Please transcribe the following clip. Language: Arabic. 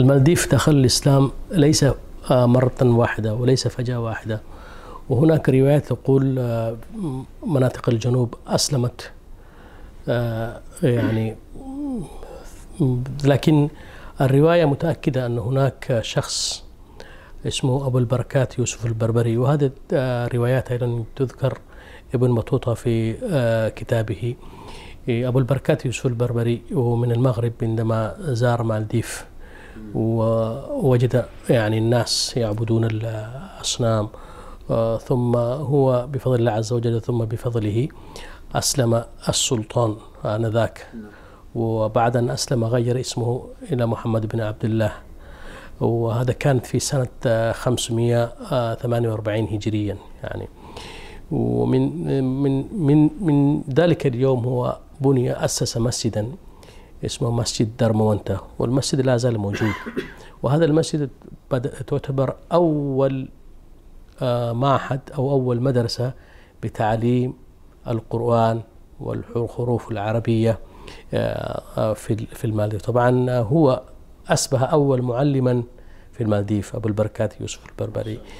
المالديف دخل الإسلام ليس آه، مرة واحدة وليس فجأة واحدة وهناك روايات تقول آه، مناطق الجنوب أسلمت آه، يعني لكن الرواية متأكدة أن هناك شخص اسمه أبو البركات يوسف البربري وهذه الروايات أيضا تذكر ابن بطوطة في كتابه إيه، أبو البركات يوسف البربري ومن المغرب عندما زار مالديف ووجد يعني الناس يعبدون الأصنام آه، ثم هو بفضل الله عز وجل ثم بفضله أسلم السلطان آنذاك وبعد أن أسلم غير اسمه إلى محمد بن عبد الله وهذا كانت في سنة 548 آه، هجريا يعني ومن آه، من من من ذلك اليوم هو بني أسس مسجدا اسمه مسجد درمونتا والمسجد لا زال موجود وهذا المسجد بدأ تعتبر أول آه، معهد أو أول مدرسة بتعليم القرآن والحروف العربية آه، آه، في المالديف طبعا هو أسبه أول معلما في المالديف أبو البركات يوسف البربري